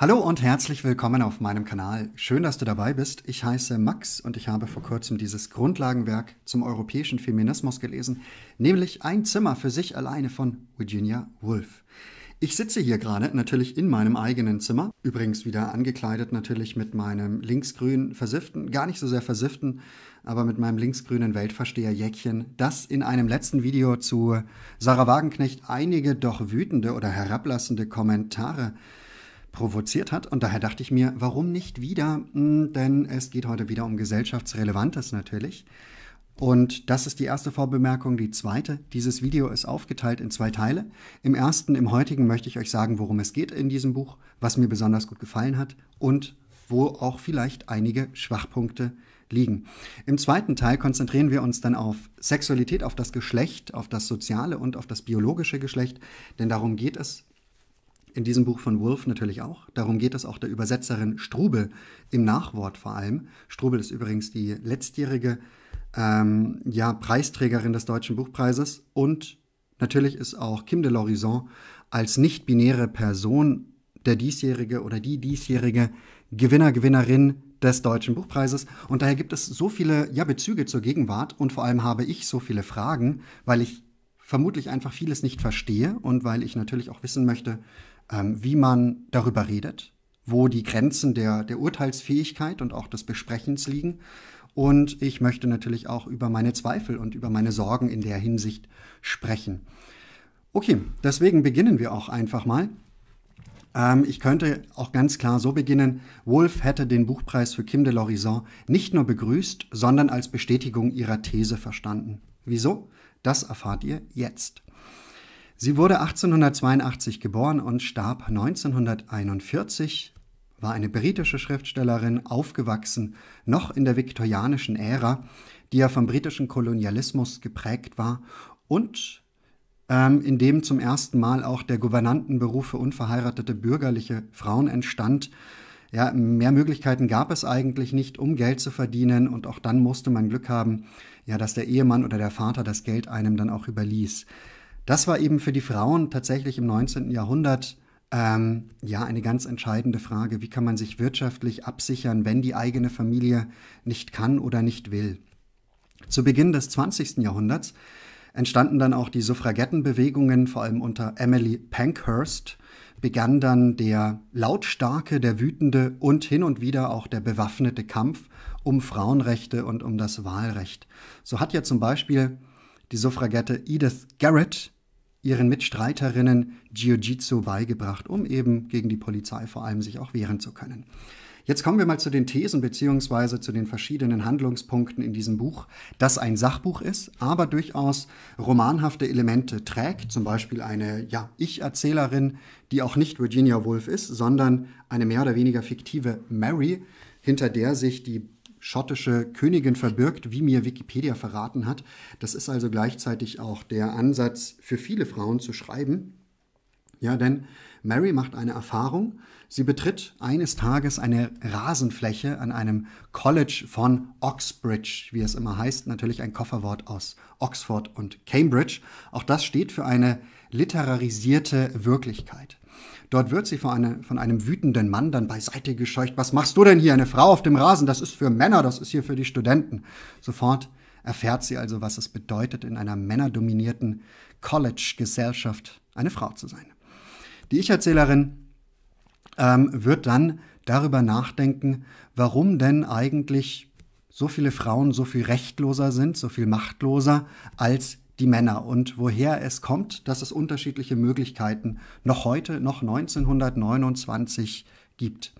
Hallo und herzlich willkommen auf meinem Kanal. Schön, dass du dabei bist. Ich heiße Max und ich habe vor kurzem dieses Grundlagenwerk zum europäischen Feminismus gelesen, nämlich Ein Zimmer für sich alleine von Virginia Woolf. Ich sitze hier gerade natürlich in meinem eigenen Zimmer, übrigens wieder angekleidet natürlich mit meinem linksgrünen versifften, gar nicht so sehr versifften, aber mit meinem linksgrünen Weltversteher-Jäckchen, das in einem letzten Video zu Sarah Wagenknecht einige doch wütende oder herablassende Kommentare provoziert hat. Und daher dachte ich mir, warum nicht wieder? Hm, denn es geht heute wieder um gesellschaftsrelevantes natürlich. Und das ist die erste Vorbemerkung. Die zweite, dieses Video ist aufgeteilt in zwei Teile. Im ersten, im heutigen möchte ich euch sagen, worum es geht in diesem Buch, was mir besonders gut gefallen hat und wo auch vielleicht einige Schwachpunkte liegen. Im zweiten Teil konzentrieren wir uns dann auf Sexualität, auf das Geschlecht, auf das soziale und auf das biologische Geschlecht, denn darum geht es in diesem Buch von Wolf natürlich auch. Darum geht es auch der Übersetzerin Strube im Nachwort vor allem. Strubel ist übrigens die letztjährige ähm, ja, Preisträgerin des Deutschen Buchpreises und natürlich ist auch Kim de l'Horizon als nicht-binäre Person der diesjährige oder die diesjährige Gewinner, Gewinnerin des Deutschen Buchpreises. Und daher gibt es so viele ja, Bezüge zur Gegenwart und vor allem habe ich so viele Fragen, weil ich vermutlich einfach vieles nicht verstehe und weil ich natürlich auch wissen möchte, ähm, wie man darüber redet, wo die Grenzen der, der Urteilsfähigkeit und auch des Besprechens liegen. Und ich möchte natürlich auch über meine Zweifel und über meine Sorgen in der Hinsicht sprechen. Okay, deswegen beginnen wir auch einfach mal. Ähm, ich könnte auch ganz klar so beginnen, Wolf hätte den Buchpreis für Kim de l'Horizon nicht nur begrüßt, sondern als Bestätigung ihrer These verstanden. Wieso? Das erfahrt ihr jetzt. Sie wurde 1882 geboren und starb 1941, war eine britische Schriftstellerin, aufgewachsen noch in der viktorianischen Ära, die ja vom britischen Kolonialismus geprägt war und ähm, in dem zum ersten Mal auch der Gouvernantenberuf für unverheiratete bürgerliche Frauen entstand. Ja, mehr Möglichkeiten gab es eigentlich nicht, um Geld zu verdienen und auch dann musste man Glück haben, ja, dass der Ehemann oder der Vater das Geld einem dann auch überließ das war eben für die Frauen tatsächlich im 19. Jahrhundert ähm, ja eine ganz entscheidende Frage. Wie kann man sich wirtschaftlich absichern, wenn die eigene Familie nicht kann oder nicht will? Zu Beginn des 20. Jahrhunderts entstanden dann auch die Suffragettenbewegungen, vor allem unter Emily Pankhurst, begann dann der lautstarke, der wütende und hin und wieder auch der bewaffnete Kampf um Frauenrechte und um das Wahlrecht. So hat ja zum Beispiel die Suffragette Edith Garrett ihren Mitstreiterinnen Jiu-Jitsu beigebracht, um eben gegen die Polizei vor allem sich auch wehren zu können. Jetzt kommen wir mal zu den Thesen bzw. zu den verschiedenen Handlungspunkten in diesem Buch, das ein Sachbuch ist, aber durchaus romanhafte Elemente trägt, zum Beispiel eine ja, Ich-Erzählerin, die auch nicht Virginia Woolf ist, sondern eine mehr oder weniger fiktive Mary, hinter der sich die schottische Königin verbirgt, wie mir Wikipedia verraten hat. Das ist also gleichzeitig auch der Ansatz für viele Frauen zu schreiben. Ja, denn Mary macht eine Erfahrung. Sie betritt eines Tages eine Rasenfläche an einem College von Oxbridge, wie es immer heißt, natürlich ein Kofferwort aus Oxford und Cambridge. Auch das steht für eine literarisierte Wirklichkeit. Dort wird sie von, eine, von einem wütenden Mann dann beiseite gescheucht. Was machst du denn hier, eine Frau auf dem Rasen? Das ist für Männer, das ist hier für die Studenten. Sofort erfährt sie also, was es bedeutet, in einer männerdominierten College-Gesellschaft eine Frau zu sein. Die Ich-Erzählerin ähm, wird dann darüber nachdenken, warum denn eigentlich so viele Frauen so viel rechtloser sind, so viel machtloser als die Männer und woher es kommt, dass es unterschiedliche Möglichkeiten noch heute, noch 1929 gibt.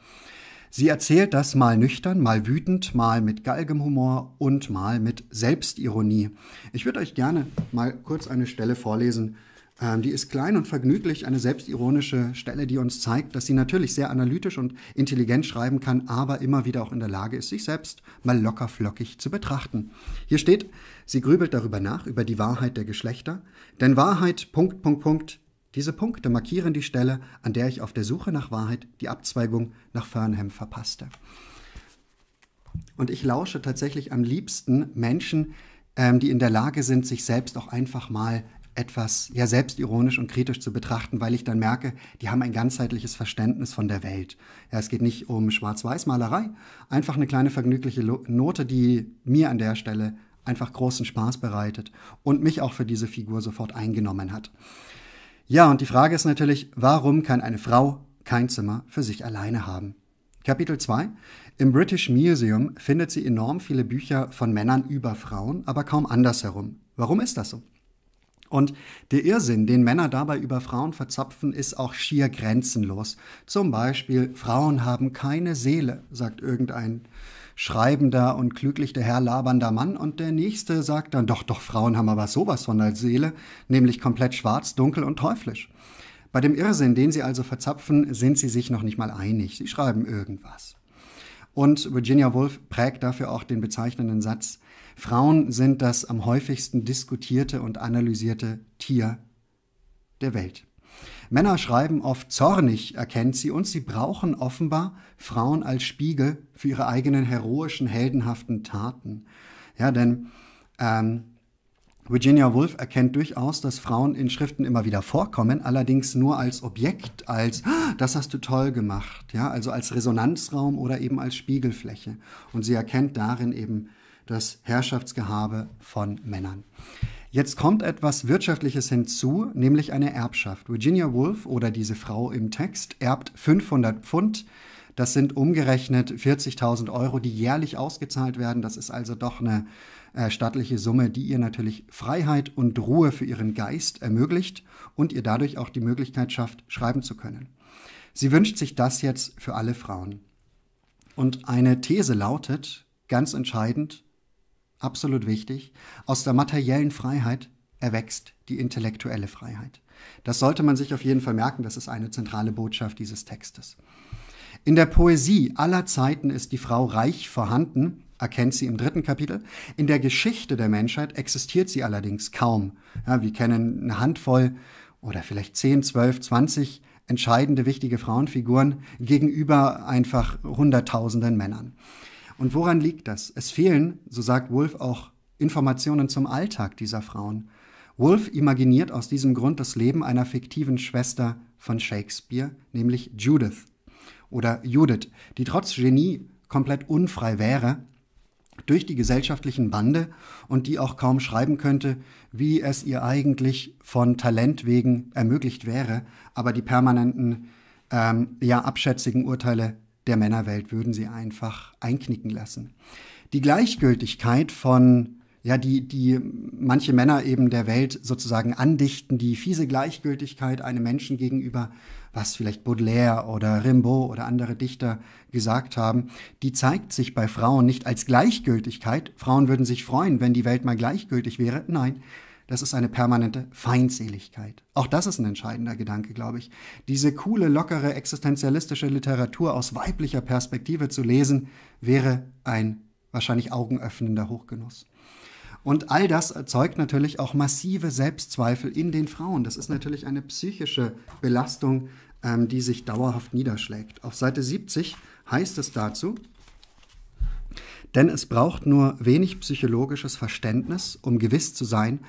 Sie erzählt das mal nüchtern, mal wütend, mal mit galgem Humor und mal mit Selbstironie. Ich würde euch gerne mal kurz eine Stelle vorlesen, ähm, die ist klein und vergnüglich, eine selbstironische Stelle, die uns zeigt, dass sie natürlich sehr analytisch und intelligent schreiben kann, aber immer wieder auch in der Lage ist, sich selbst mal locker flockig zu betrachten. Hier steht, sie grübelt darüber nach, über die Wahrheit der Geschlechter, denn Wahrheit, Punkt, Punkt, Punkt, diese Punkte markieren die Stelle, an der ich auf der Suche nach Wahrheit die Abzweigung nach Fernhem verpasste. Und ich lausche tatsächlich am liebsten Menschen, ähm, die in der Lage sind, sich selbst auch einfach mal etwas ja selbstironisch und kritisch zu betrachten, weil ich dann merke, die haben ein ganzheitliches Verständnis von der Welt. Ja, es geht nicht um Schwarz-Weiß-Malerei, einfach eine kleine vergnügliche Note, die mir an der Stelle einfach großen Spaß bereitet und mich auch für diese Figur sofort eingenommen hat. Ja, und die Frage ist natürlich, warum kann eine Frau kein Zimmer für sich alleine haben? Kapitel 2. Im British Museum findet sie enorm viele Bücher von Männern über Frauen, aber kaum andersherum. Warum ist das so? Und der Irrsinn, den Männer dabei über Frauen verzapfen, ist auch schier grenzenlos. Zum Beispiel, Frauen haben keine Seele, sagt irgendein schreibender und klüglich der Herr labernder Mann und der nächste sagt dann, doch, doch, Frauen haben aber sowas von der Seele, nämlich komplett schwarz, dunkel und teuflisch. Bei dem Irrsinn, den sie also verzapfen, sind sie sich noch nicht mal einig. Sie schreiben irgendwas. Und Virginia Woolf prägt dafür auch den bezeichnenden Satz, Frauen sind das am häufigsten diskutierte und analysierte Tier der Welt. Männer schreiben oft zornig, erkennt sie und sie brauchen offenbar Frauen als Spiegel für ihre eigenen heroischen, heldenhaften Taten. Ja, denn ähm, Virginia Woolf erkennt durchaus, dass Frauen in Schriften immer wieder vorkommen, allerdings nur als Objekt, als ah, das hast du toll gemacht, ja, also als Resonanzraum oder eben als Spiegelfläche. Und sie erkennt darin eben das Herrschaftsgehabe von Männern. Jetzt kommt etwas Wirtschaftliches hinzu, nämlich eine Erbschaft. Virginia Woolf oder diese Frau im Text erbt 500 Pfund. Das sind umgerechnet 40.000 Euro, die jährlich ausgezahlt werden. Das ist also doch eine äh, stattliche Summe, die ihr natürlich Freiheit und Ruhe für ihren Geist ermöglicht und ihr dadurch auch die Möglichkeit schafft, schreiben zu können. Sie wünscht sich das jetzt für alle Frauen. Und eine These lautet, ganz entscheidend, absolut wichtig, aus der materiellen Freiheit erwächst die intellektuelle Freiheit. Das sollte man sich auf jeden Fall merken, das ist eine zentrale Botschaft dieses Textes. In der Poesie aller Zeiten ist die Frau reich vorhanden, erkennt sie im dritten Kapitel. In der Geschichte der Menschheit existiert sie allerdings kaum. Ja, wir kennen eine Handvoll oder vielleicht 10, 12, 20 entscheidende, wichtige Frauenfiguren gegenüber einfach Hunderttausenden Männern. Und woran liegt das? Es fehlen, so sagt Wolf, auch Informationen zum Alltag dieser Frauen. Wolf imaginiert aus diesem Grund das Leben einer fiktiven Schwester von Shakespeare, nämlich Judith oder Judith, die trotz Genie komplett unfrei wäre durch die gesellschaftlichen Bande und die auch kaum schreiben könnte, wie es ihr eigentlich von Talent wegen ermöglicht wäre, aber die permanenten, ähm, ja abschätzigen Urteile der Männerwelt würden sie einfach einknicken lassen. Die Gleichgültigkeit von ja, die, die manche Männer eben der Welt sozusagen andichten, die fiese Gleichgültigkeit einem Menschen gegenüber, was vielleicht Baudelaire oder Rimbaud oder andere Dichter gesagt haben, die zeigt sich bei Frauen nicht als Gleichgültigkeit. Frauen würden sich freuen, wenn die Welt mal gleichgültig wäre. Nein, das ist eine permanente Feindseligkeit. Auch das ist ein entscheidender Gedanke, glaube ich. Diese coole, lockere, existenzialistische Literatur aus weiblicher Perspektive zu lesen, wäre ein wahrscheinlich augenöffnender Hochgenuss. Und all das erzeugt natürlich auch massive Selbstzweifel in den Frauen. Das ist natürlich eine psychische Belastung, ähm, die sich dauerhaft niederschlägt. Auf Seite 70 heißt es dazu, denn es braucht nur wenig psychologisches Verständnis, um gewiss zu sein,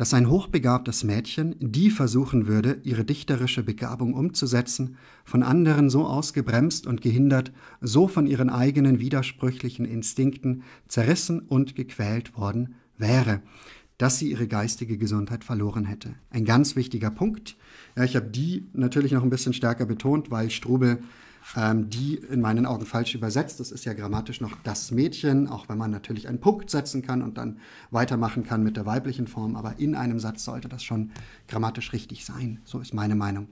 dass ein hochbegabtes Mädchen, die versuchen würde, ihre dichterische Begabung umzusetzen, von anderen so ausgebremst und gehindert, so von ihren eigenen widersprüchlichen Instinkten zerrissen und gequält worden wäre, dass sie ihre geistige Gesundheit verloren hätte. Ein ganz wichtiger Punkt. Ja, ich habe die natürlich noch ein bisschen stärker betont, weil Strubel ähm, die in meinen Augen falsch übersetzt. Das ist ja grammatisch noch das Mädchen, auch wenn man natürlich einen Punkt setzen kann und dann weitermachen kann mit der weiblichen Form. Aber in einem Satz sollte das schon grammatisch richtig sein. So ist meine Meinung.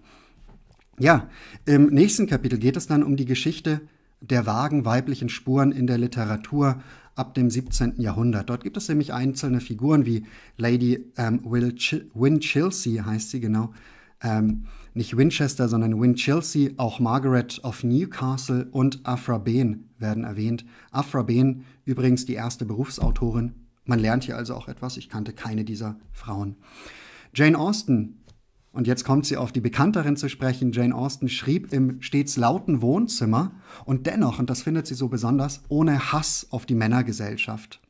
Ja, im nächsten Kapitel geht es dann um die Geschichte der vagen weiblichen Spuren in der Literatur ab dem 17. Jahrhundert. Dort gibt es nämlich einzelne Figuren wie Lady ähm, Will Ch Win Chelsea heißt sie genau, ähm, nicht Winchester, sondern Winchelsea, auch Margaret of Newcastle und Afra Behn werden erwähnt. Afra Behn, übrigens die erste Berufsautorin. Man lernt hier also auch etwas, ich kannte keine dieser Frauen. Jane Austen, und jetzt kommt sie auf die Bekannterin zu sprechen, Jane Austen schrieb im stets lauten Wohnzimmer und dennoch, und das findet sie so besonders, ohne Hass auf die Männergesellschaft.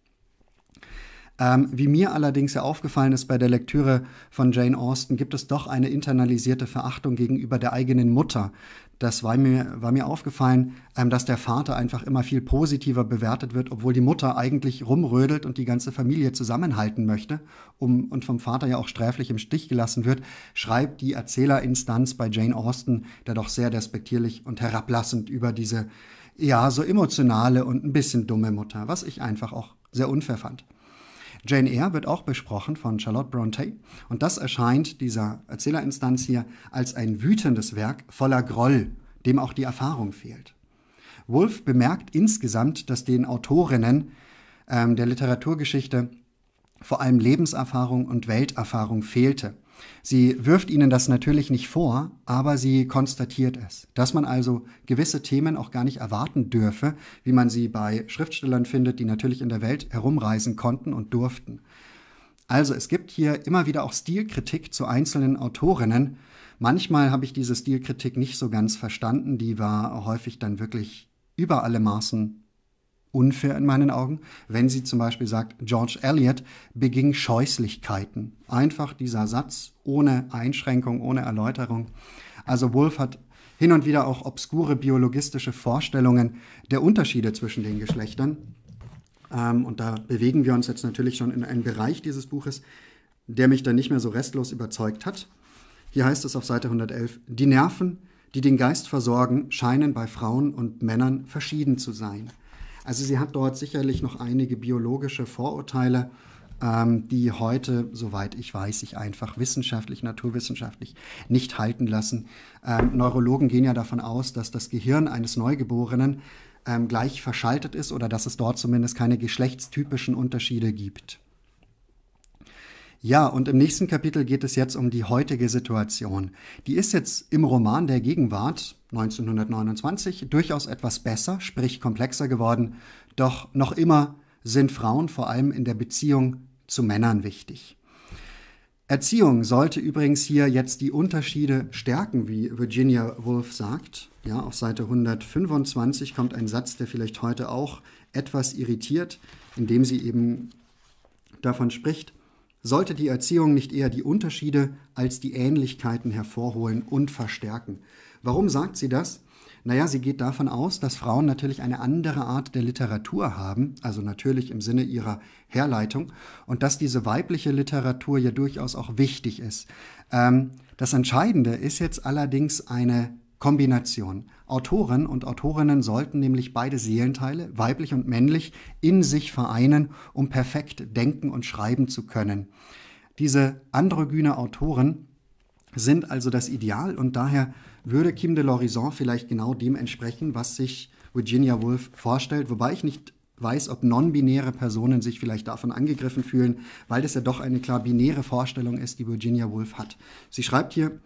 Ähm, wie mir allerdings ja aufgefallen ist bei der Lektüre von Jane Austen, gibt es doch eine internalisierte Verachtung gegenüber der eigenen Mutter. Das war mir, war mir aufgefallen, ähm, dass der Vater einfach immer viel positiver bewertet wird, obwohl die Mutter eigentlich rumrödelt und die ganze Familie zusammenhalten möchte um, und vom Vater ja auch sträflich im Stich gelassen wird, schreibt die Erzählerinstanz bei Jane Austen da doch sehr despektierlich und herablassend über diese ja so emotionale und ein bisschen dumme Mutter, was ich einfach auch sehr unfair fand. Jane Eyre wird auch besprochen von Charlotte Bronte und das erscheint dieser Erzählerinstanz hier als ein wütendes Werk voller Groll, dem auch die Erfahrung fehlt. Wolf bemerkt insgesamt, dass den Autorinnen ähm, der Literaturgeschichte vor allem Lebenserfahrung und Welterfahrung fehlte. Sie wirft ihnen das natürlich nicht vor, aber sie konstatiert es, dass man also gewisse Themen auch gar nicht erwarten dürfe, wie man sie bei Schriftstellern findet, die natürlich in der Welt herumreisen konnten und durften. Also es gibt hier immer wieder auch Stilkritik zu einzelnen Autorinnen. Manchmal habe ich diese Stilkritik nicht so ganz verstanden, die war häufig dann wirklich über alle Maßen unfair in meinen Augen, wenn sie zum Beispiel sagt, George Eliot beging Scheußlichkeiten. Einfach dieser Satz ohne Einschränkung, ohne Erläuterung. Also Wolf hat hin und wieder auch obskure biologistische Vorstellungen der Unterschiede zwischen den Geschlechtern. Ähm, und da bewegen wir uns jetzt natürlich schon in einen Bereich dieses Buches, der mich dann nicht mehr so restlos überzeugt hat. Hier heißt es auf Seite 111, die Nerven, die den Geist versorgen, scheinen bei Frauen und Männern verschieden zu sein. Also sie hat dort sicherlich noch einige biologische Vorurteile, ähm, die heute, soweit ich weiß, sich einfach wissenschaftlich, naturwissenschaftlich nicht halten lassen. Ähm, Neurologen gehen ja davon aus, dass das Gehirn eines Neugeborenen ähm, gleich verschaltet ist oder dass es dort zumindest keine geschlechtstypischen Unterschiede gibt. Ja, und im nächsten Kapitel geht es jetzt um die heutige Situation. Die ist jetzt im Roman der Gegenwart 1929 durchaus etwas besser, sprich komplexer geworden, doch noch immer sind Frauen vor allem in der Beziehung zu Männern wichtig. Erziehung sollte übrigens hier jetzt die Unterschiede stärken, wie Virginia Woolf sagt. Ja, auf Seite 125 kommt ein Satz, der vielleicht heute auch etwas irritiert, indem sie eben davon spricht, sollte die Erziehung nicht eher die Unterschiede als die Ähnlichkeiten hervorholen und verstärken. Warum sagt sie das? Naja, sie geht davon aus, dass Frauen natürlich eine andere Art der Literatur haben, also natürlich im Sinne ihrer Herleitung, und dass diese weibliche Literatur ja durchaus auch wichtig ist. Ähm, das Entscheidende ist jetzt allerdings eine Kombination. Autoren und Autorinnen sollten nämlich beide Seelenteile, weiblich und männlich, in sich vereinen, um perfekt denken und schreiben zu können. Diese androgyne Autoren sind also das Ideal und daher würde Kim de Lorison vielleicht genau dem entsprechen, was sich Virginia Woolf vorstellt, wobei ich nicht weiß, ob non-binäre Personen sich vielleicht davon angegriffen fühlen, weil das ja doch eine klar binäre Vorstellung ist, die Virginia Woolf hat. Sie schreibt hier,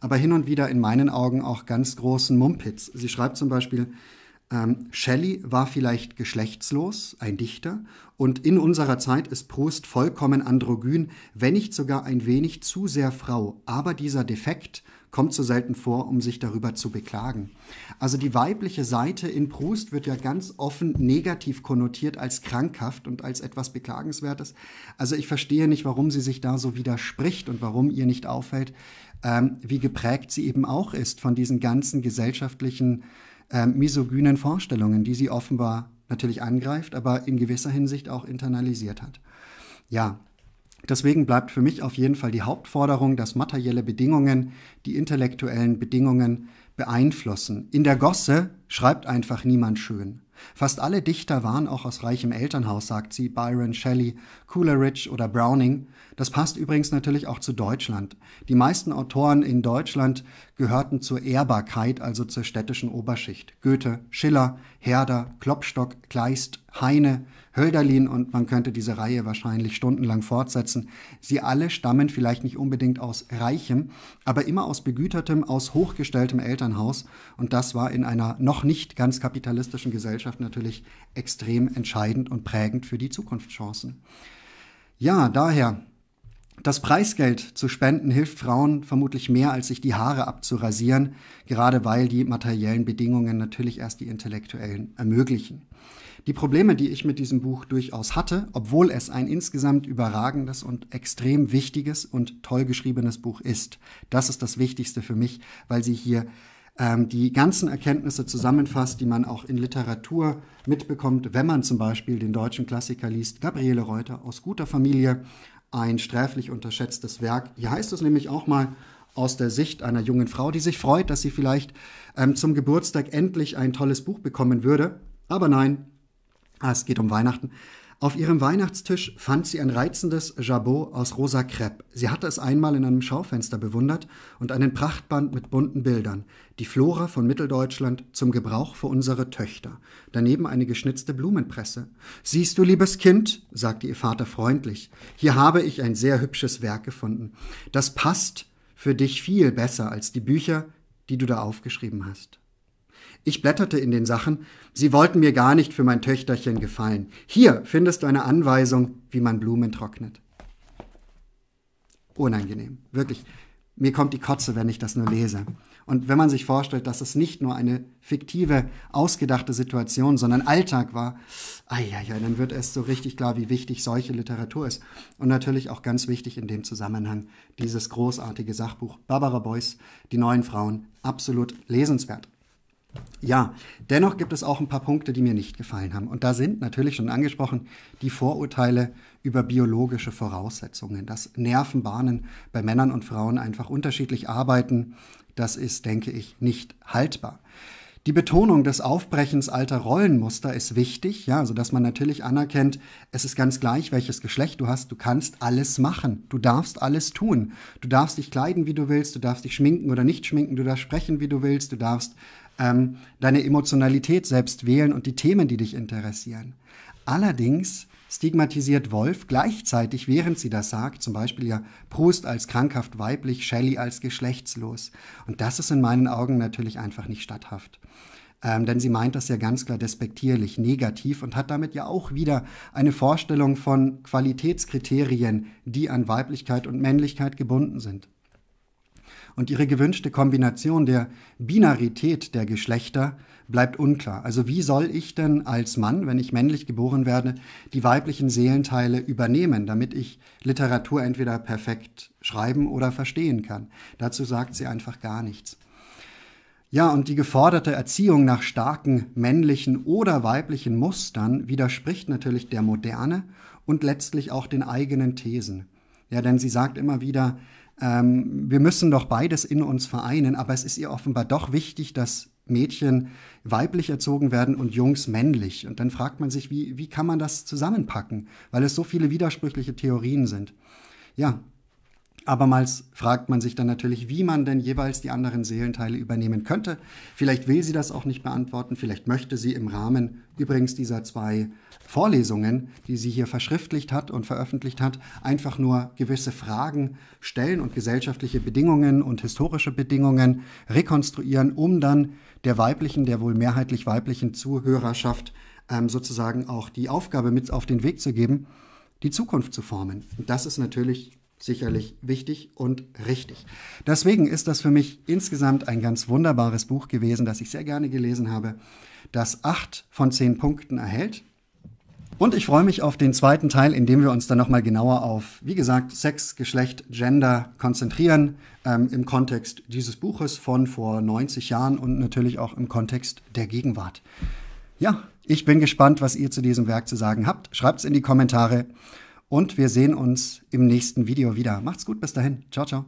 aber hin und wieder in meinen Augen auch ganz großen Mumpitz. Sie schreibt zum Beispiel, ähm, Shelley war vielleicht geschlechtslos, ein Dichter, und in unserer Zeit ist Proust vollkommen androgyn, wenn nicht sogar ein wenig zu sehr Frau, aber dieser Defekt kommt so selten vor, um sich darüber zu beklagen. Also die weibliche Seite in Proust wird ja ganz offen negativ konnotiert als krankhaft und als etwas Beklagenswertes. Also ich verstehe nicht, warum sie sich da so widerspricht und warum ihr nicht auffällt, ähm, wie geprägt sie eben auch ist von diesen ganzen gesellschaftlichen ähm, misogynen Vorstellungen, die sie offenbar natürlich angreift, aber in gewisser Hinsicht auch internalisiert hat. Ja, Deswegen bleibt für mich auf jeden Fall die Hauptforderung, dass materielle Bedingungen die intellektuellen Bedingungen beeinflussen. In der Gosse schreibt einfach niemand schön. Fast alle Dichter waren auch aus reichem Elternhaus, sagt sie, Byron, Shelley, Coleridge oder Browning. Das passt übrigens natürlich auch zu Deutschland. Die meisten Autoren in Deutschland gehörten zur Ehrbarkeit, also zur städtischen Oberschicht. Goethe, Schiller, Herder, Klopstock, Kleist, Heine, Hölderlin und man könnte diese Reihe wahrscheinlich stundenlang fortsetzen. Sie alle stammen vielleicht nicht unbedingt aus reichem, aber immer aus begütertem, aus hochgestelltem Elternhaus und das war in einer noch nicht ganz kapitalistischen Gesellschaft Gesellschaft natürlich extrem entscheidend und prägend für die Zukunftschancen. Ja, daher, das Preisgeld zu spenden hilft Frauen vermutlich mehr, als sich die Haare abzurasieren, gerade weil die materiellen Bedingungen natürlich erst die intellektuellen ermöglichen. Die Probleme, die ich mit diesem Buch durchaus hatte, obwohl es ein insgesamt überragendes und extrem wichtiges und toll geschriebenes Buch ist, das ist das Wichtigste für mich, weil sie hier ähm, die ganzen Erkenntnisse zusammenfasst, die man auch in Literatur mitbekommt, wenn man zum Beispiel den deutschen Klassiker liest, Gabriele Reuter aus guter Familie, ein sträflich unterschätztes Werk. Hier heißt es nämlich auch mal, aus der Sicht einer jungen Frau, die sich freut, dass sie vielleicht ähm, zum Geburtstag endlich ein tolles Buch bekommen würde. Aber nein, es geht um Weihnachten. Auf ihrem Weihnachtstisch fand sie ein reizendes Jabot aus rosa Crepe. Sie hatte es einmal in einem Schaufenster bewundert und einen Prachtband mit bunten Bildern, die Flora von Mitteldeutschland zum Gebrauch für unsere Töchter. Daneben eine geschnitzte Blumenpresse. Siehst du, liebes Kind, sagte ihr Vater freundlich, hier habe ich ein sehr hübsches Werk gefunden. Das passt für dich viel besser als die Bücher, die du da aufgeschrieben hast. Ich blätterte in den Sachen. Sie wollten mir gar nicht für mein Töchterchen gefallen. Hier findest du eine Anweisung, wie man Blumen trocknet. Unangenehm, wirklich. Mir kommt die Kotze, wenn ich das nur lese. Und wenn man sich vorstellt, dass es nicht nur eine fiktive, ausgedachte Situation, sondern Alltag war, ai, ai, ai, dann wird es so richtig klar, wie wichtig solche Literatur ist. Und natürlich auch ganz wichtig in dem Zusammenhang dieses großartige Sachbuch Barbara Beuys, Die neuen Frauen, absolut lesenswert. Ja, dennoch gibt es auch ein paar Punkte, die mir nicht gefallen haben. Und da sind natürlich schon angesprochen die Vorurteile über biologische Voraussetzungen, dass Nervenbahnen bei Männern und Frauen einfach unterschiedlich arbeiten. Das ist, denke ich, nicht haltbar. Die Betonung des Aufbrechens alter Rollenmuster ist wichtig, ja, also dass man natürlich anerkennt, es ist ganz gleich, welches Geschlecht du hast, du kannst alles machen, du darfst alles tun, du darfst dich kleiden, wie du willst, du darfst dich schminken oder nicht schminken, du darfst sprechen, wie du willst, du darfst ähm, deine Emotionalität selbst wählen und die Themen, die dich interessieren. Allerdings stigmatisiert Wolf gleichzeitig, während sie das sagt, zum Beispiel ja Proust als krankhaft weiblich, Shelley als geschlechtslos. Und das ist in meinen Augen natürlich einfach nicht statthaft. Ähm, denn sie meint das ja ganz klar despektierlich, negativ und hat damit ja auch wieder eine Vorstellung von Qualitätskriterien, die an Weiblichkeit und Männlichkeit gebunden sind und ihre gewünschte Kombination der Binarität der Geschlechter bleibt unklar. Also wie soll ich denn als Mann, wenn ich männlich geboren werde, die weiblichen Seelenteile übernehmen, damit ich Literatur entweder perfekt schreiben oder verstehen kann? Dazu sagt sie einfach gar nichts. Ja, und die geforderte Erziehung nach starken männlichen oder weiblichen Mustern widerspricht natürlich der Moderne und letztlich auch den eigenen Thesen. Ja, denn sie sagt immer wieder, ähm, wir müssen doch beides in uns vereinen, aber es ist ihr offenbar doch wichtig, dass Mädchen weiblich erzogen werden und Jungs männlich. Und dann fragt man sich, wie, wie kann man das zusammenpacken, weil es so viele widersprüchliche Theorien sind. Ja, Abermals fragt man sich dann natürlich, wie man denn jeweils die anderen Seelenteile übernehmen könnte. Vielleicht will sie das auch nicht beantworten, vielleicht möchte sie im Rahmen übrigens dieser zwei Vorlesungen, die sie hier verschriftlicht hat und veröffentlicht hat, einfach nur gewisse Fragen stellen und gesellschaftliche Bedingungen und historische Bedingungen rekonstruieren, um dann der weiblichen, der wohl mehrheitlich weiblichen Zuhörerschaft ähm, sozusagen auch die Aufgabe mit auf den Weg zu geben, die Zukunft zu formen. Und das ist natürlich sicherlich wichtig und richtig. Deswegen ist das für mich insgesamt ein ganz wunderbares Buch gewesen, das ich sehr gerne gelesen habe, das acht von zehn Punkten erhält. Und ich freue mich auf den zweiten Teil, in dem wir uns dann nochmal genauer auf, wie gesagt, Sex, Geschlecht, Gender konzentrieren, ähm, im Kontext dieses Buches von vor 90 Jahren und natürlich auch im Kontext der Gegenwart. Ja, ich bin gespannt, was ihr zu diesem Werk zu sagen habt. Schreibt es in die Kommentare. Und wir sehen uns im nächsten Video wieder. Macht's gut, bis dahin. Ciao, ciao.